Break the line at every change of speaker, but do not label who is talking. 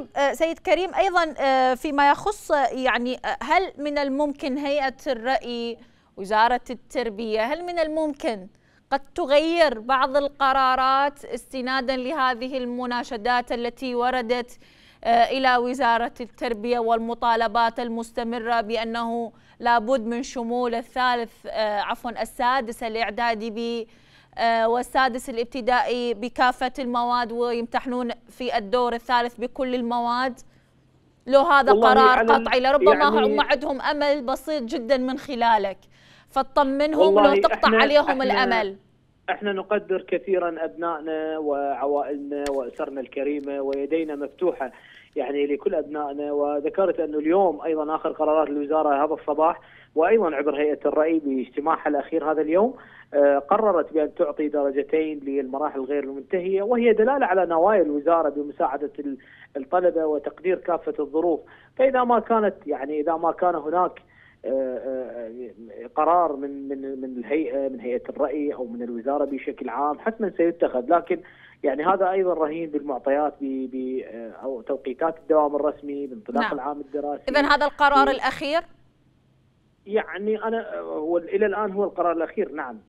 طيب آه، سيد كريم ايضا آه، فيما يخص آه، يعني هل من الممكن هيئه الراي وزاره التربيه هل من الممكن قد تغير بعض القرارات استنادا لهذه المناشدات التي وردت الى وزاره التربيه والمطالبات المستمره بانه لابد من شمول الثالث عفوا السادس الاعدادي ب آه، والسادس الابتدائي بكافة المواد ويمتحنون في الدور الثالث بكل المواد لو هذا قرار قطعي لربما يعني هم عندهم أمل بسيط جدا من خلالك فاطمنهم لو تقطع عليهم الأمل
احنا نقدر كثيرا ابنائنا وعوائلنا واسرنا الكريمه ويدينا مفتوحه يعني لكل ابنائنا وذكرت انه اليوم ايضا اخر قرارات الوزاره هذا الصباح وايضا عبر هيئه الراي باجتماعها الاخير هذا اليوم آه، قررت بان تعطي درجتين للمراحل غير المنتهيه وهي دلاله على نوايا الوزاره بمساعده الطلبه وتقدير كافه الظروف فاذا ما كانت يعني اذا ما كان هناك آه، آه، قرار من من من الهيئه من هيئه الراي او من الوزاره بشكل عام حتما سيتخذ لكن يعني هذا ايضا رهين بالمعطيات ب او توقيتات الدوام الرسمي بانطلاق نعم. العام الدراسي اذا
هذا القرار الاخير
يعني انا هو الى الان هو القرار الاخير نعم